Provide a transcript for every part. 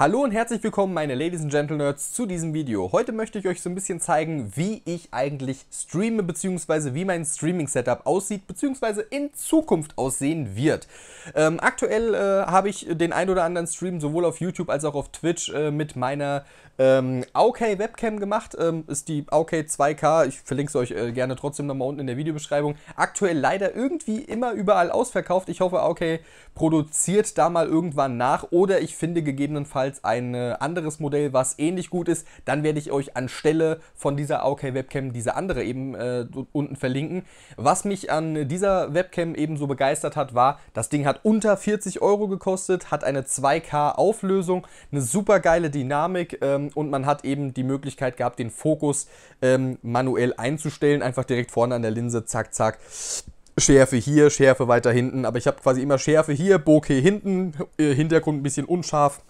Hallo und herzlich willkommen meine Ladies and Gentlemen zu diesem Video. Heute möchte ich euch so ein bisschen zeigen, wie ich eigentlich streame bzw. wie mein Streaming-Setup aussieht bzw. in Zukunft aussehen wird. Ähm, aktuell äh, habe ich den ein oder anderen Stream sowohl auf YouTube als auch auf Twitch äh, mit meiner ähm, OK Webcam gemacht. Ähm, ist die OK 2K. Ich verlinke es euch äh, gerne trotzdem nochmal unten in der Videobeschreibung. Aktuell leider irgendwie immer überall ausverkauft. Ich hoffe, OK produziert da mal irgendwann nach oder ich finde gegebenenfalls ebenfalls ein äh, anderes Modell, was ähnlich gut ist, dann werde ich euch anstelle von dieser AOK Webcam diese andere eben äh, unten verlinken. Was mich an dieser Webcam eben so begeistert hat, war, das Ding hat unter 40 Euro gekostet, hat eine 2K Auflösung, eine super geile Dynamik ähm, und man hat eben die Möglichkeit gehabt, den Fokus ähm, manuell einzustellen, einfach direkt vorne an der Linse, zack, zack. Schärfe hier, Schärfe weiter hinten, aber ich habe quasi immer Schärfe hier, Bokeh hinten, äh, Hintergrund ein bisschen unscharf.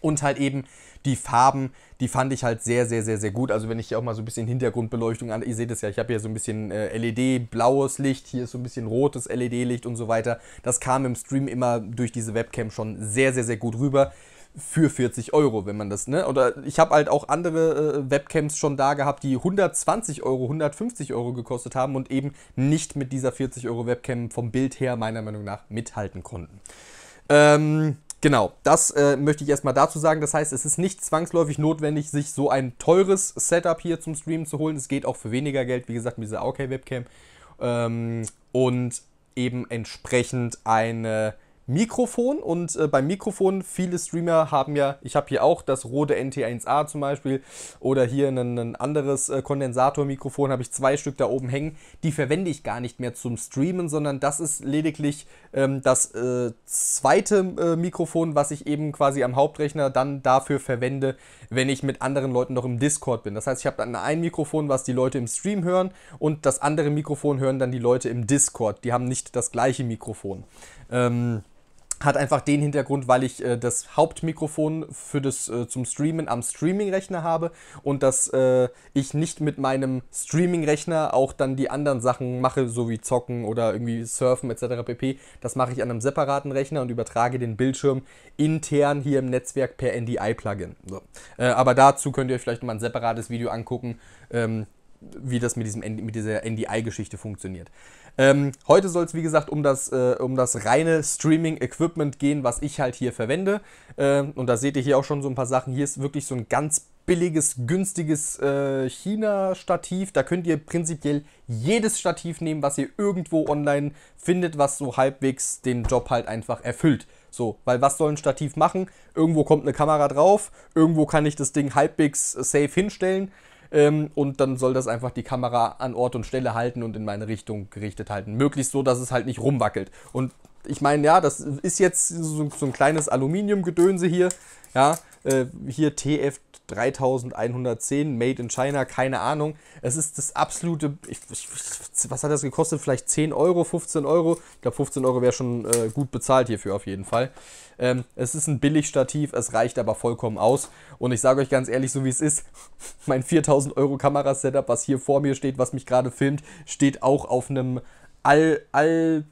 Und halt eben die Farben, die fand ich halt sehr, sehr, sehr, sehr gut. Also wenn ich hier auch mal so ein bisschen Hintergrundbeleuchtung an, ihr seht es ja, ich habe hier so ein bisschen äh, LED-blaues Licht, hier ist so ein bisschen rotes LED-Licht und so weiter. Das kam im Stream immer durch diese Webcam schon sehr, sehr, sehr gut rüber für 40 Euro, wenn man das, ne? Oder ich habe halt auch andere äh, Webcams schon da gehabt, die 120 Euro, 150 Euro gekostet haben und eben nicht mit dieser 40 Euro Webcam vom Bild her meiner Meinung nach mithalten konnten. Ähm, Genau, das äh, möchte ich erstmal dazu sagen. Das heißt, es ist nicht zwangsläufig notwendig, sich so ein teures Setup hier zum Streamen zu holen. Es geht auch für weniger Geld, wie gesagt, mit dieser OK-Webcam. ähm, und eben entsprechend eine Mikrofon und äh, beim Mikrofon, viele Streamer haben ja, ich habe hier auch das rote NT1A zum Beispiel oder hier ein, anderes äh, Kondensatormikrofon, habe ich zwei Stück da oben hängen, die verwende ich gar nicht mehr zum Streamen, sondern das ist lediglich ähm, das äh, zweite äh, Mikrofon, was ich eben quasi am Hauptrechner dann dafür verwende, wenn ich mit anderen Leuten noch im Discord bin. Das heißt, ich habe dann ein Mikrofon, was die Leute im Stream hören und das andere Mikrofon hören dann die Leute im Discord. Die haben nicht das gleiche Mikrofon. Ähm, hat einfach den Hintergrund, weil ich äh, das Hauptmikrofon für das äh, zum Streamen am Streaming-Rechner habe und dass äh, ich nicht mit meinem Streaming-Rechner auch dann die anderen Sachen mache, so wie zocken oder irgendwie surfen etc. pp. Das mache ich an einem separaten Rechner und übertrage den Bildschirm intern hier im Netzwerk per NDI-Plugin. So. Äh, aber dazu könnt ihr euch vielleicht mal ein separates Video angucken. Ähm, wie das mit, diesem, mit dieser NDI-Geschichte funktioniert. Ähm, heute soll es, wie gesagt, um das, äh, um das reine Streaming-Equipment gehen, was ich halt hier verwende. Ähm, und da seht ihr hier auch schon so ein paar Sachen. Hier ist wirklich so ein ganz billiges, günstiges äh, China-Stativ. Da könnt ihr prinzipiell jedes Stativ nehmen, was ihr irgendwo online findet, was so halbwegs den Job halt einfach erfüllt. So, weil was soll ein Stativ machen? Irgendwo kommt eine Kamera drauf, irgendwo kann ich das Ding halbwegs äh, safe hinstellen. Ähm, und dann soll das einfach die Kamera an Ort und Stelle halten und in meine Richtung gerichtet halten. Möglichst so, dass es halt nicht rumwackelt. Und ich meine, ja, das ist jetzt so, so ein kleines Aluminiumgedönse hier. Ja, äh, hier TF 3110, Made in China, keine Ahnung. Es ist das absolute, ich, ich, was hat das gekostet? Vielleicht 10 Euro, 15 Euro? Ich glaube, 15 Euro wäre schon äh, gut bezahlt hierfür auf jeden Fall. Ähm, es ist ein Billigstativ, es reicht aber vollkommen aus. Und ich sage euch ganz ehrlich, so wie es ist, mein 4000 Euro Kamerasetup, was hier vor mir steht, was mich gerade filmt, steht auch auf einem Al, Al,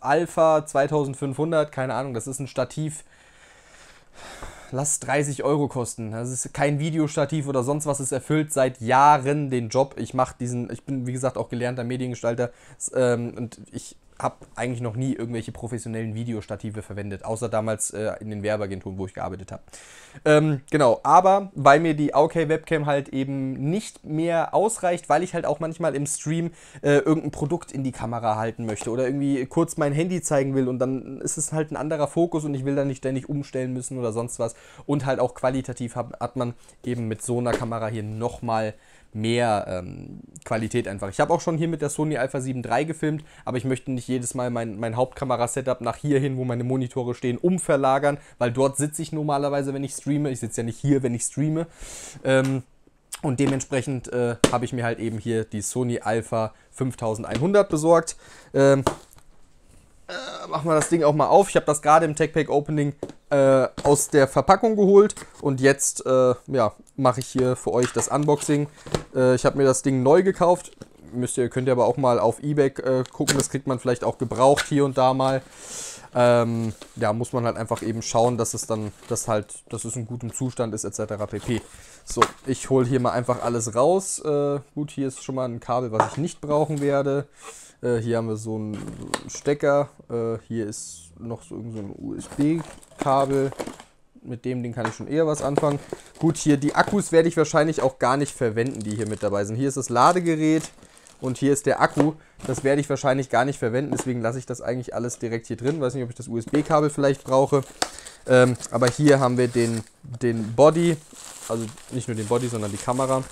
Alpha 2500, keine Ahnung, das ist ein Stativ lass 30 Euro kosten. Das ist kein Videostativ oder sonst was. Es erfüllt seit Jahren den Job. Ich mache diesen, ich bin wie gesagt auch gelernter Mediengestalter ähm, und ich habe eigentlich noch nie irgendwelche professionellen Videostative verwendet, außer damals äh, in den Werbeagenturen, wo ich gearbeitet habe. Ähm, genau, aber weil mir die OK-Webcam halt eben nicht mehr ausreicht, weil ich halt auch manchmal im Stream äh, irgendein Produkt in die Kamera halten möchte oder irgendwie kurz mein Handy zeigen will und dann ist es halt ein anderer Fokus und ich will dann nicht ständig umstellen müssen oder sonst was. Und halt auch qualitativ hat man eben mit so einer Kamera hier nochmal mal mehr ähm, Qualität einfach. Ich habe auch schon hier mit der Sony Alpha 7 III gefilmt, aber ich möchte nicht jedes Mal mein, mein Hauptkamera-Setup nach hier hin, wo meine Monitore stehen, umverlagern, weil dort sitze ich normalerweise, wenn ich streame. Ich sitze ja nicht hier, wenn ich streame. Ähm, und dementsprechend äh, habe ich mir halt eben hier die Sony Alpha 5100 besorgt. Ähm, äh, machen wir das Ding auch mal auf. Ich habe das gerade im TechPack Opening äh, aus der Verpackung geholt und jetzt äh, ja, mache ich hier für euch das Unboxing. Äh, ich habe mir das Ding neu gekauft. Müsst ihr, könnt ihr aber auch mal auf Ebay äh, gucken, das kriegt man vielleicht auch gebraucht hier und da mal. Ähm, ja, muss man halt einfach eben schauen, dass es dann, dass halt, dass es in gutem Zustand ist, etc. pp. So, ich hole hier mal einfach alles raus. Äh, gut, hier ist schon mal ein Kabel, was ich nicht brauchen werde. Äh, hier haben wir so einen Stecker. Äh, hier ist noch so, so ein USB-Kabel. Mit dem Ding kann ich schon eher was anfangen. Gut, hier die Akkus werde ich wahrscheinlich auch gar nicht verwenden, die hier mit dabei sind. Hier ist das Ladegerät und hier ist der Akku. Das werde ich wahrscheinlich gar nicht verwenden, deswegen lasse ich das eigentlich alles direkt hier drin. Weiß nicht, ob ich das USB-Kabel vielleicht brauche. Ähm, aber hier haben wir den, den Body, also nicht nur den Body, sondern die Kamera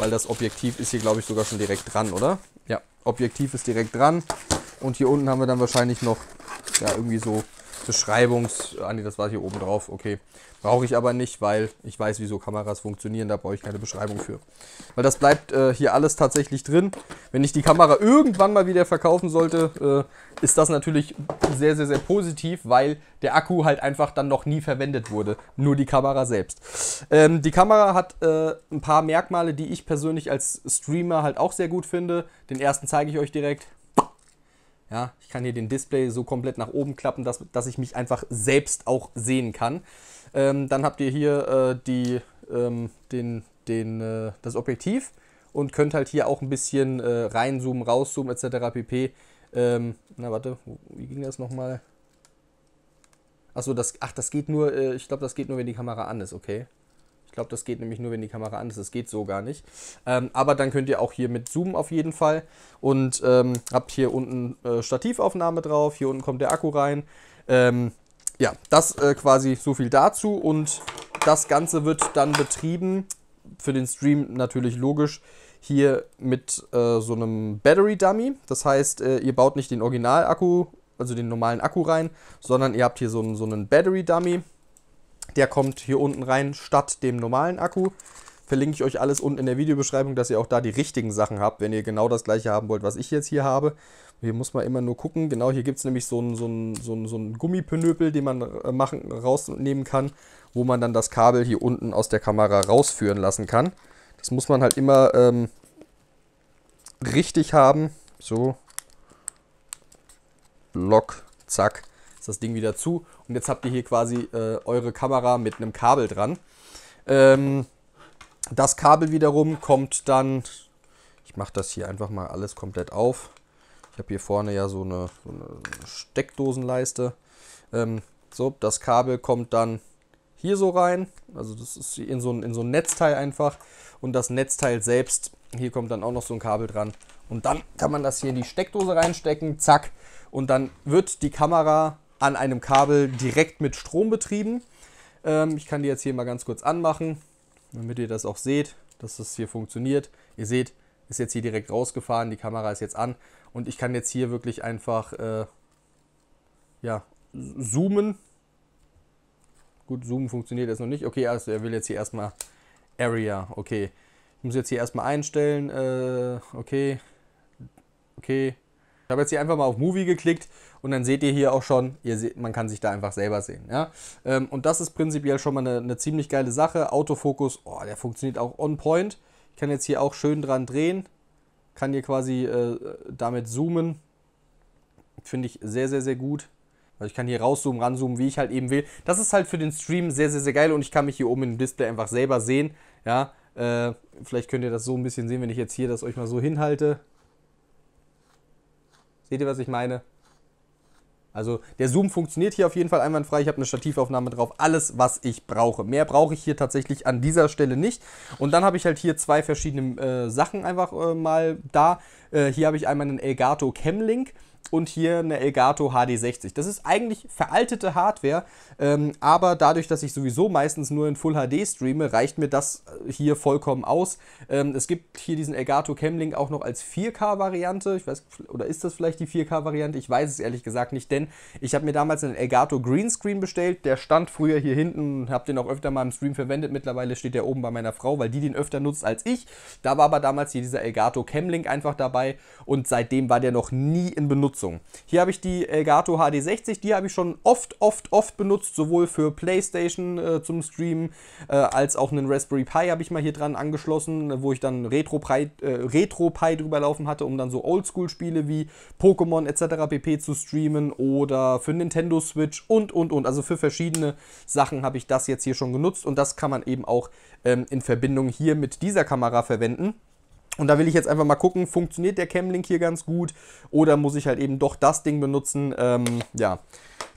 weil das Objektiv ist hier, glaube ich, sogar schon direkt dran, oder? Ja, Objektiv ist direkt dran. Und hier unten haben wir dann wahrscheinlich noch ja, irgendwie so Beschreibungs... Ah nee, das war hier oben drauf. Okay. Brauche ich aber nicht, weil ich weiß, wieso Kameras funktionieren. Da brauche ich keine Beschreibung für. Weil das bleibt äh, hier alles tatsächlich drin. Wenn ich die Kamera irgendwann mal wieder verkaufen sollte, äh, ist das natürlich sehr, sehr, sehr positiv, weil der Akku halt einfach dann noch nie verwendet wurde. Nur die Kamera selbst. Ähm, die Kamera hat äh, ein paar Merkmale, die ich persönlich als Streamer halt auch sehr gut finde. Den ersten zeige ich euch direkt. Ja, ich kann hier den Display so komplett nach oben klappen, dass, dass ich mich einfach selbst auch sehen kann. Ähm, dann habt ihr hier äh, die, ähm, den, den, äh, das Objektiv und könnt halt hier auch ein bisschen äh, reinzoomen, rauszoomen etc. pp. Ähm, na warte, wie ging das nochmal? Achso, das, ach, das geht nur, äh, ich glaube, das geht nur, wenn die Kamera an ist, okay. Ich glaube, das geht nämlich nur, wenn die Kamera an ist. Das geht so gar nicht. Ähm, aber dann könnt ihr auch hier mit zoomen auf jeden Fall. Und ähm, habt hier unten äh, Stativaufnahme drauf. Hier unten kommt der Akku rein. Ähm, ja, das äh, quasi so viel dazu. Und das Ganze wird dann betrieben. Für den Stream natürlich logisch hier mit äh, so einem Battery Dummy. Das heißt, äh, ihr baut nicht den Original-Akku, also den normalen Akku rein, sondern ihr habt hier so einen, so einen Battery Dummy. Der kommt hier unten rein statt dem normalen Akku. Verlinke ich euch alles unten in der Videobeschreibung, dass ihr auch da die richtigen Sachen habt, wenn ihr genau das gleiche haben wollt, was ich jetzt hier habe. Hier muss man immer nur gucken. Genau, hier gibt es nämlich so einen so einen, so einen, so einen Gummipönöpel, den man äh, machen, rausnehmen kann, wo man dann das Kabel hier unten aus der Kamera rausführen lassen kann. Das muss man halt immer ähm, richtig haben. So. Lock, zack ist das Ding wieder zu. Und jetzt habt ihr hier quasi äh, eure Kamera mit einem Kabel dran. Ähm, das Kabel wiederum kommt dann, ich mache das hier einfach mal alles komplett auf. Ich habe hier vorne ja so eine, so eine Steckdosenleiste. Ähm, so, das Kabel kommt dann hier so rein. Also das ist in so, ein, in so ein Netzteil einfach. Und das Netzteil selbst, hier kommt dann auch noch so ein Kabel dran. Und dann kann man das hier in die Steckdose reinstecken, zack. Und dann wird die Kamera an einem Kabel direkt mit Strom betrieben. Ähm, ich kann die jetzt hier mal ganz kurz anmachen, damit ihr das auch seht, dass das hier funktioniert. Ihr seht, ist jetzt hier direkt rausgefahren, die Kamera ist jetzt an und ich kann jetzt hier wirklich einfach äh, ja, zoomen. Gut, zoomen funktioniert jetzt noch nicht. Okay, also er will jetzt hier erstmal Area. Okay, ich muss jetzt hier erstmal einstellen. Äh, okay, okay, ich habe jetzt hier einfach mal auf Movie geklickt und dann seht ihr hier auch schon, seht, man kann sich da einfach selber sehen. Ja? Ähm, und das ist prinzipiell schon mal eine, eine ziemlich geile Sache. Autofokus, oh, der funktioniert auch on point. Ich kann jetzt hier auch schön dran drehen, kann hier quasi äh, damit zoomen. Finde ich sehr, sehr, sehr gut. Also ich kann hier rauszoomen, ranzoomen, wie ich halt eben will. Das ist halt für den Stream sehr, sehr, sehr geil und ich kann mich hier oben im Display einfach selber sehen. Ja, äh, vielleicht könnt ihr das so ein bisschen sehen, wenn ich jetzt hier das euch mal so hinhalte. Seht ihr, was ich meine? Also der Zoom funktioniert hier auf jeden Fall einwandfrei. Ich habe eine Stativaufnahme drauf. Alles, was ich brauche. Mehr brauche ich hier tatsächlich an dieser Stelle nicht. Und dann habe ich halt hier zwei verschiedene äh, Sachen einfach äh, mal da. Äh, hier habe ich einmal einen Elgato Cam Link und hier eine Elgato HD60. Das ist eigentlich veraltete Hardware, ähm, aber dadurch, dass ich sowieso meistens nur in Full HD streame, reicht mir das äh, hier vollkommen aus. Ähm, es gibt hier diesen Elgato Camlink auch noch als 4K-Variante. Ich weiß, oder ist das vielleicht die 4K-Variante? Ich weiß es ehrlich gesagt nicht, denn ich habe mir damals einen Elgato Greenscreen bestellt. Der stand früher hier hinten habe den auch öfter mal im Stream verwendet. Mittlerweile steht der oben bei meiner Frau, weil die den öfter nutzt als ich. Da war aber damals hier dieser Elgato Camlink einfach dabei und seitdem war der noch nie in Benutzung Benutzung. Hier habe ich die Elgato HD60, die habe ich schon oft, oft, oft benutzt, sowohl für Playstation äh, zum Streamen äh, als auch einen Raspberry Pi habe ich mal hier dran angeschlossen, wo ich dann Retro Pi, äh, Retro drüber laufen hatte, um dann so Oldschool-Spiele wie Pokémon etc. pp. zu streamen oder für Nintendo Switch und, und, und. Also für verschiedene Sachen habe ich das jetzt hier schon genutzt und das kann man eben auch ähm, in Verbindung hier mit dieser Kamera verwenden. Und da will ich jetzt einfach mal gucken, funktioniert der Camlink hier ganz gut oder muss ich halt eben doch das Ding benutzen? Ähm, ja,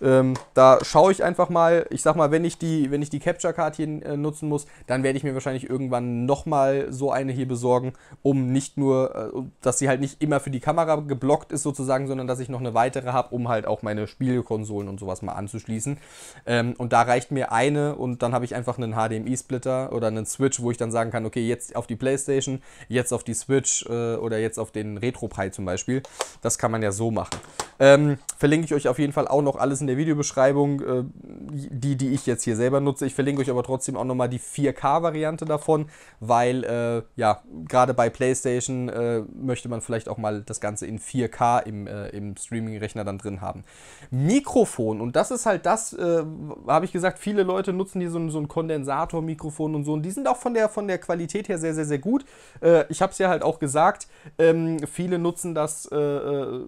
ähm, da schaue ich einfach mal. Ich sag mal, wenn ich die, wenn ich die Capture Card hier äh, nutzen muss, dann werde ich mir wahrscheinlich irgendwann nochmal so eine hier besorgen, um nicht nur, äh, dass sie halt nicht immer für die Kamera geblockt ist sozusagen, sondern dass ich noch eine weitere habe, um halt auch meine Spielkonsolen und sowas mal anzuschließen. Ähm, und da reicht mir eine und dann habe ich einfach einen HDMI-Splitter oder einen Switch, wo ich dann sagen kann, okay, jetzt auf die Playstation, jetzt auf auf die Switch äh, oder jetzt auf den Retro Pi zum Beispiel. Das kann man ja so machen. Ähm, verlinke ich euch auf jeden Fall auch noch alles in der Videobeschreibung, äh, die, die ich jetzt hier selber nutze. Ich verlinke euch aber trotzdem auch nochmal die 4K-Variante davon, weil äh, ja, gerade bei PlayStation äh, möchte man vielleicht auch mal das Ganze in 4K im, äh, im Streaming-Rechner dann drin haben. Mikrofon, und das ist halt das, äh, habe ich gesagt, viele Leute nutzen hier so ein, so ein Kondensatormikrofon und so, und die sind auch von der, von der Qualität her sehr, sehr, sehr gut. Äh, ich habe es ja halt auch gesagt, ähm, viele nutzen das äh, äh,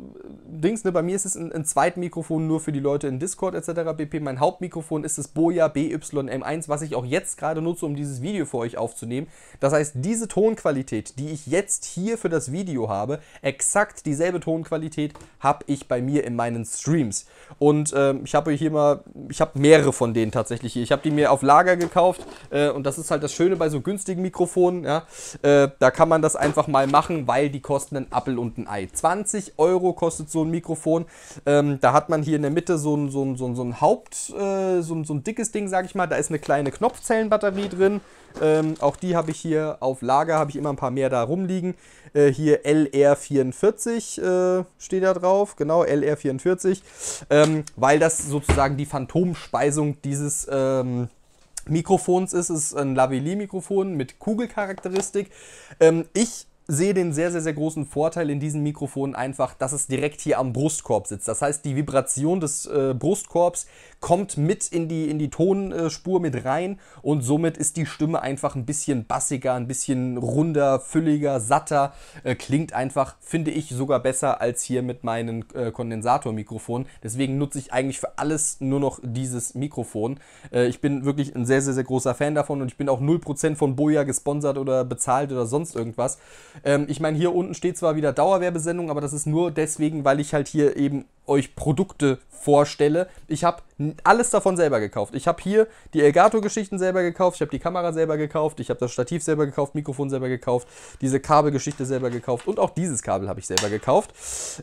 Dings. Ne? Bei mir ist es ein, ein Zweitmikrofon nur für die Leute in Discord etc. BP. Mein Hauptmikrofon ist das Boja BYM1, was ich auch jetzt gerade nutze, um dieses Video für euch aufzunehmen. Das heißt, diese Tonqualität, die ich jetzt hier für das Video habe, exakt dieselbe Tonqualität habe ich bei mir in meinen Streams. Und ähm, ich habe hier mal, ich habe mehrere von denen tatsächlich hier. Ich habe die mir auf Lager gekauft äh, und das ist halt das Schöne bei so günstigen Mikrofonen. Ja? Äh, da kann man das das einfach mal machen, weil die kosten einen Appel und ein Ei. 20 Euro kostet so ein Mikrofon. Ähm, da hat man hier in der Mitte so ein, so ein, so ein, so ein Haupt, äh, so, ein, so ein dickes Ding, sag ich mal. Da ist eine kleine Knopfzellenbatterie drin. Ähm, auch die habe ich hier auf Lager, habe ich immer ein paar mehr da rumliegen. Äh, hier LR44 äh, steht da drauf, genau, LR44, ähm, weil das sozusagen die Phantomspeisung dieses ähm, Mikrofons ist. Es ist ein Lavalier-Mikrofon mit Kugelcharakteristik. Ähm, ich sehe den sehr, sehr, sehr großen Vorteil in diesem Mikrofon einfach, dass es direkt hier am Brustkorb sitzt. Das heißt, die Vibration des äh, Brustkorbs kommt mit in die, in die Tonspur mit rein und somit ist die Stimme einfach ein bisschen bassiger, ein bisschen runder, fülliger, satter. Äh, klingt einfach, finde ich, sogar besser als hier mit meinem äh, Kondensatormikrofonen. Deswegen nutze ich eigentlich für alles nur noch dieses Mikrofon. Äh, ich bin wirklich ein sehr, sehr, sehr großer Fan davon und ich bin auch 0% von Boja gesponsert oder bezahlt oder sonst irgendwas. Ähm, ich meine, hier unten steht zwar wieder Dauerwerbesendung, aber das ist nur deswegen, weil ich halt hier eben euch Produkte vorstelle. Ich habe alles davon selber gekauft. Ich habe hier die Elgato-Geschichten selber gekauft, ich habe die Kamera selber gekauft, ich habe das Stativ selber gekauft, Mikrofon selber gekauft, diese Kabelgeschichte selber gekauft und auch dieses Kabel habe ich selber gekauft.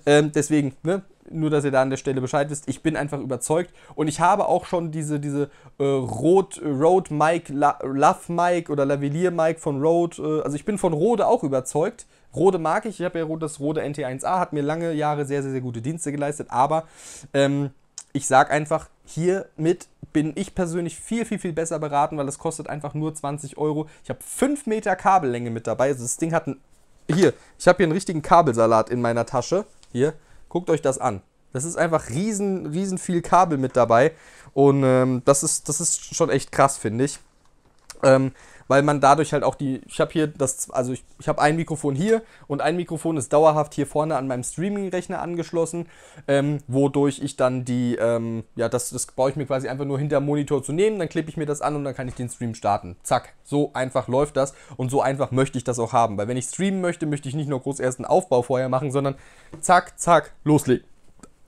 Ähm, deswegen, ne, nur dass ihr da an der Stelle Bescheid wisst, ich bin einfach überzeugt und ich habe auch schon diese, diese äh, Rot, Rode Mic, La, Love Mic oder Lavalier Mic von Rode, äh, also ich bin von Rode auch überzeugt. Rode mag ich, ich habe ja das Rode NT1A, hat mir lange Jahre sehr, sehr, sehr gute Dienste geleistet, aber ähm, ich sage einfach, hiermit bin ich persönlich viel, viel, viel besser beraten, weil es kostet einfach nur 20 Euro. Ich habe 5 Meter Kabellänge mit dabei, also das Ding hat ein, hier, ich habe hier einen richtigen Kabelsalat in meiner Tasche, hier, guckt euch das an. Das ist einfach riesen, riesen viel Kabel mit dabei und ähm, das, ist, das ist schon echt krass, finde ich. Ähm, weil man dadurch halt auch die, ich habe hier das, also ich, ich habe ein Mikrofon hier und ein Mikrofon ist dauerhaft hier vorne an meinem Streaming-Rechner angeschlossen, ähm, wodurch ich dann die, ähm, ja, das, das baue ich mir quasi einfach nur hinter Monitor zu nehmen, dann klebe ich mir das an und dann kann ich den Stream starten. Zack, so einfach läuft das und so einfach möchte ich das auch haben, weil wenn ich streamen möchte, möchte ich nicht nur groß erst einen Aufbau vorher machen, sondern zack, zack, loslegen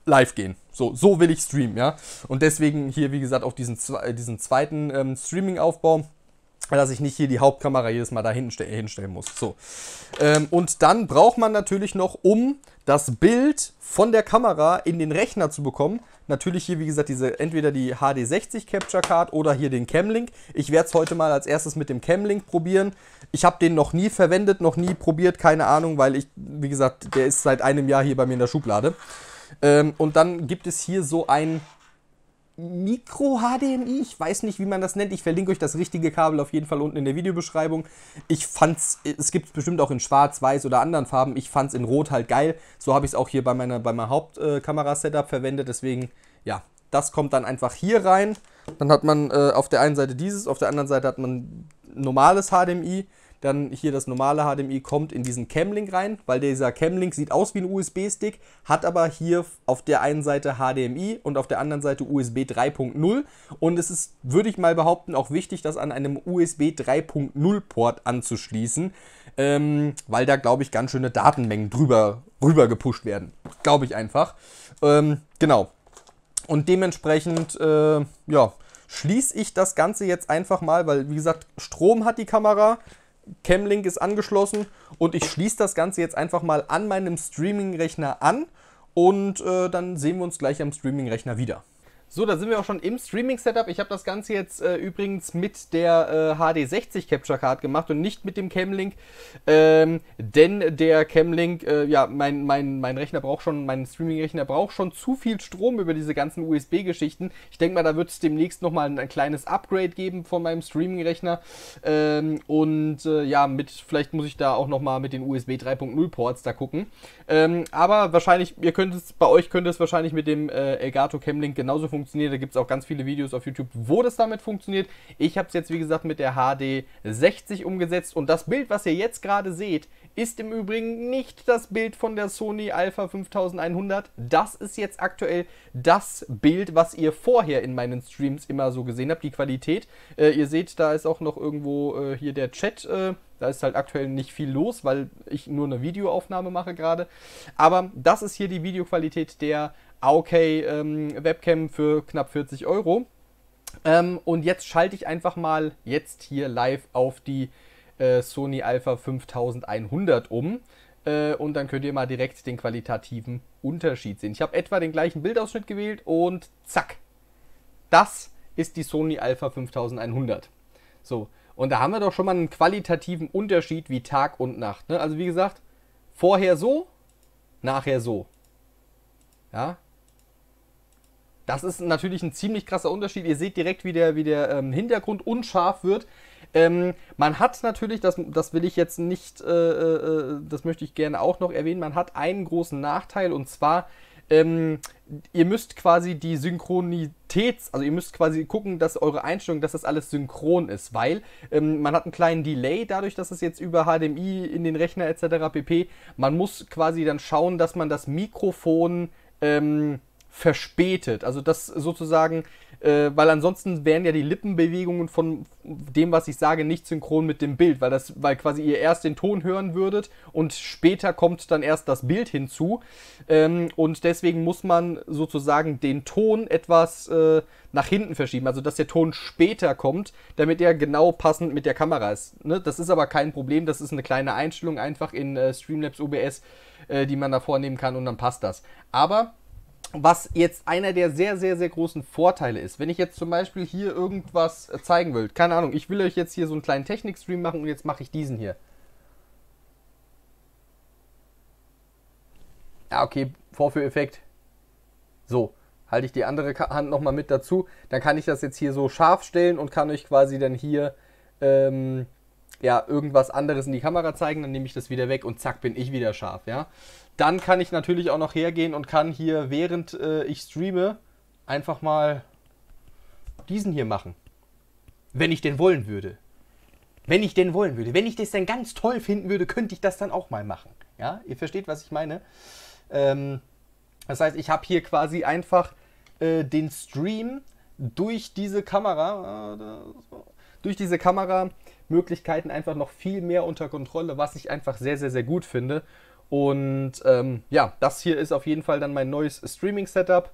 live gehen. So, so will ich streamen, ja. Und deswegen hier, wie gesagt, auch diesen, diesen zweiten ähm, Streaming-Aufbau dass ich nicht hier die Hauptkamera jedes Mal da hinstellen muss. So. Ähm, und dann braucht man natürlich noch, um das Bild von der Kamera in den Rechner zu bekommen, natürlich hier, wie gesagt, diese entweder die HD60 Capture Card oder hier den Camlink. Ich werde es heute mal als erstes mit dem Camlink probieren. Ich habe den noch nie verwendet, noch nie probiert, keine Ahnung, weil ich, wie gesagt, der ist seit einem Jahr hier bei mir in der Schublade. Ähm, und dann gibt es hier so ein Mikro-HDMI. Ich weiß nicht, wie man das nennt. Ich verlinke euch das richtige Kabel auf jeden Fall unten in der Videobeschreibung. Ich fand's, es gibt es bestimmt auch in Schwarz, Weiß oder anderen Farben. Ich fand's in Rot halt geil. So habe ich es auch hier bei, meiner, bei meinem Hauptkamera-Setup verwendet. Deswegen, ja, das kommt dann einfach hier rein. Dann hat man äh, auf der einen Seite dieses, auf der anderen Seite hat man normales HDMI. Dann hier das normale HDMI kommt in diesen Cam-Link rein, weil dieser Cam-Link sieht aus wie ein USB-Stick, hat aber hier auf der einen Seite HDMI und auf der anderen Seite USB 3.0. Und es ist, würde ich mal behaupten, auch wichtig, das an einem USB 3.0 Port anzuschließen, ähm, weil da, glaube ich, ganz schöne Datenmengen drüber rüber gepusht werden. Glaube ich einfach. Ähm, genau. Und dementsprechend, äh, ja, schließe ich das Ganze jetzt einfach mal, weil, wie gesagt, Strom hat die Kamera. Camlink ist angeschlossen und ich schließe das Ganze jetzt einfach mal an meinem Streaming-Rechner an und äh, dann sehen wir uns gleich am Streaming-Rechner wieder. So, da sind wir auch schon im Streaming-Setup. Ich habe das Ganze jetzt äh, übrigens mit der äh, HD60 Capture Card gemacht und nicht mit dem Camlink. Ähm, denn der Camlink, äh, ja, mein, mein, mein Rechner braucht schon, mein Streaming-Rechner braucht schon zu viel Strom über diese ganzen USB-Geschichten. Ich denke mal, da wird es demnächst nochmal ein, ein kleines Upgrade geben von meinem Streaming-Rechner. Ähm, und äh, ja, mit, vielleicht muss ich da auch nochmal mit den USB 3.0 Ports da gucken. Ähm, aber wahrscheinlich, ihr könnt es, bei euch könnte es wahrscheinlich mit dem äh, Elgato Camlink genauso funktionieren funktioniert. Da gibt es auch ganz viele Videos auf YouTube, wo das damit funktioniert. Ich habe es jetzt, wie gesagt, mit der HD 60 umgesetzt. Und das Bild, was ihr jetzt gerade seht, ist im Übrigen nicht das Bild von der Sony Alpha 5100. Das ist jetzt aktuell das Bild, was ihr vorher in meinen Streams immer so gesehen habt, die Qualität. Äh, ihr seht, da ist auch noch irgendwo äh, hier der Chat äh, da ist halt aktuell nicht viel los, weil ich nur eine Videoaufnahme mache gerade. Aber das ist hier die Videoqualität der AOK ähm, Webcam für knapp 40 Euro. Ähm, und jetzt schalte ich einfach mal jetzt hier live auf die äh, Sony Alpha 5100 um äh, und dann könnt ihr mal direkt den qualitativen Unterschied sehen. Ich habe etwa den gleichen Bildausschnitt gewählt und zack. Das ist die Sony Alpha 5100. So, und da haben wir doch schon mal einen qualitativen Unterschied wie Tag und Nacht. Ne? Also wie gesagt, vorher so, nachher so. Ja. Das ist natürlich ein ziemlich krasser Unterschied. Ihr seht direkt, wie der, wie der ähm, Hintergrund unscharf wird. Ähm, man hat natürlich, das, das will ich jetzt nicht, äh, äh, äh das möchte ich gerne auch noch erwähnen, man hat einen großen Nachteil und zwar ähm, ihr müsst quasi die Synchronität, also ihr müsst quasi gucken, dass eure Einstellung, dass das alles synchron ist, weil ähm, man hat einen kleinen Delay dadurch, dass es jetzt über HDMI in den Rechner etc. pp. Man muss quasi dann schauen, dass man das Mikrofon ähm, verspätet, also dass sozusagen äh, weil ansonsten wären ja die Lippenbewegungen von dem, was ich sage, nicht synchron mit dem Bild, weil das, weil quasi ihr erst den Ton hören würdet und später kommt dann erst das Bild hinzu. Ähm, und deswegen muss man sozusagen den Ton etwas äh, nach hinten verschieben, also dass der Ton später kommt, damit er genau passend mit der Kamera ist. Ne? Das ist aber kein Problem, das ist eine kleine Einstellung einfach in äh, Streamlabs OBS, äh, die man da vornehmen kann und dann passt das. Aber was jetzt einer der sehr, sehr, sehr großen Vorteile ist. Wenn ich jetzt zum Beispiel hier irgendwas äh, zeigen will, keine Ahnung, ich will euch jetzt hier so einen kleinen Technik-Stream machen und jetzt mache ich diesen hier. Ja, okay, Vorführeffekt. So, halte ich die andere Hand nochmal mit dazu. Dann kann ich das jetzt hier so scharf stellen und kann euch quasi dann hier ähm, ja, irgendwas anderes in die Kamera zeigen, dann nehme ich das wieder weg und zack, bin ich wieder scharf, ja. Dann kann ich natürlich auch noch hergehen und kann hier, während äh, ich streame, einfach mal diesen hier machen. Wenn ich denn wollen würde. Wenn ich denn wollen würde. Wenn ich das dann ganz toll finden würde, könnte ich das dann auch mal machen. Ja, ihr versteht, was ich meine. Ähm, das heißt, ich habe hier quasi einfach äh, den Stream durch diese Kamera, äh, durch diese Kamera Möglichkeiten einfach noch viel mehr unter Kontrolle, was ich einfach sehr, sehr, sehr gut finde. Und ähm, ja, das hier ist auf jeden Fall dann mein neues Streaming-Setup.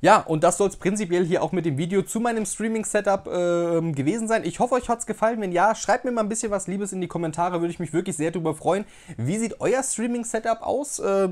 Ja, und das soll es prinzipiell hier auch mit dem Video zu meinem Streaming-Setup äh, gewesen sein. Ich hoffe, euch hat es gefallen. Wenn ja, schreibt mir mal ein bisschen was Liebes in die Kommentare, würde ich mich wirklich sehr darüber freuen. Wie sieht euer Streaming-Setup aus? Äh,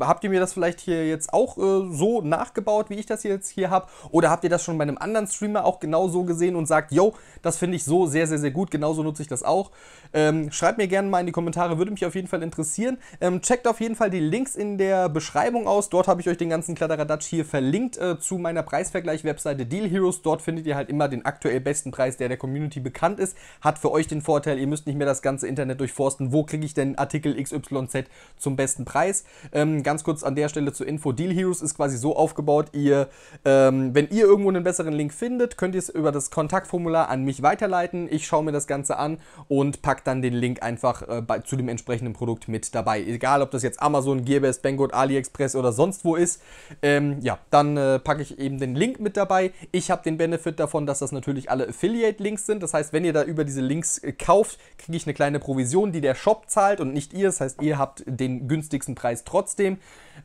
habt ihr mir das vielleicht hier jetzt auch äh, so nachgebaut, wie ich das jetzt hier habe? Oder habt ihr das schon bei einem anderen Streamer auch genau so gesehen und sagt, yo, das finde ich so sehr, sehr, sehr gut, genauso nutze ich das auch? Ähm, schreibt mir gerne mal in die Kommentare, würde mich auf jeden Fall interessieren. Ähm, checkt auf jeden Fall die Links in der Beschreibung aus. Dort habe ich euch den ganzen Kladderadatsch hier verlinkt verlinkt äh, zu meiner Preisvergleich-Webseite Deal Heroes. Dort findet ihr halt immer den aktuell besten Preis, der der Community bekannt ist. Hat für euch den Vorteil, ihr müsst nicht mehr das ganze Internet durchforsten. Wo kriege ich denn Artikel XYZ zum besten Preis? Ähm, ganz kurz an der Stelle zur Info. Deal Heroes ist quasi so aufgebaut, ihr, ähm, wenn ihr irgendwo einen besseren Link findet, könnt ihr es über das Kontaktformular an mich weiterleiten. Ich schaue mir das Ganze an und packe dann den Link einfach äh, bei, zu dem entsprechenden Produkt mit dabei. Egal, ob das jetzt Amazon, Gearbest, Banggood, AliExpress oder sonst wo ist. Ähm, ja, dann äh, packe ich eben den Link mit dabei. Ich habe den Benefit davon, dass das natürlich alle Affiliate-Links sind. Das heißt, wenn ihr da über diese Links äh, kauft, kriege ich eine kleine Provision, die der Shop zahlt und nicht ihr. Das heißt, ihr habt den günstigsten Preis trotzdem.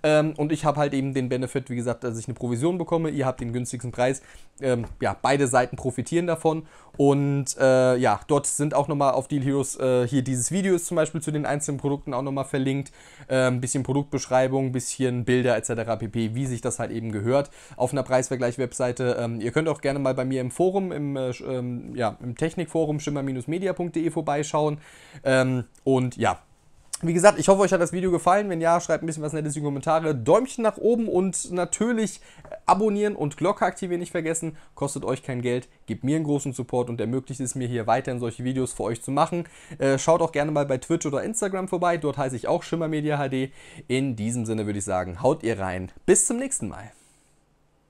Ähm, und ich habe halt eben den Benefit, wie gesagt, dass ich eine Provision bekomme. Ihr habt den günstigsten Preis. Ähm, ja, beide Seiten profitieren davon. Und äh, ja, dort sind auch nochmal auf Deal Heroes äh, hier dieses Video ist zum Beispiel zu den einzelnen Produkten auch nochmal verlinkt. Ein äh, bisschen Produktbeschreibung, bisschen Bilder etc. pp, wie sich das halt eben gehört auf einer Preisvergleich-Webseite. Ähm, ihr könnt auch gerne mal bei mir im Forum, im, äh, ähm, ja, im Technikforum schimmer-media.de vorbeischauen. Ähm, und ja, wie gesagt, ich hoffe, euch hat das Video gefallen. Wenn ja, schreibt ein bisschen was Nettes in die Kommentare. Däumchen nach oben und natürlich äh, abonnieren und Glocke aktivieren nicht vergessen. Kostet euch kein Geld, gebt mir einen großen Support und ermöglicht es mir hier weiterhin solche Videos für euch zu machen. Äh, schaut auch gerne mal bei Twitch oder Instagram vorbei. Dort heiße ich auch Schimmermedia HD. In diesem Sinne würde ich sagen, haut ihr rein. Bis zum nächsten Mal.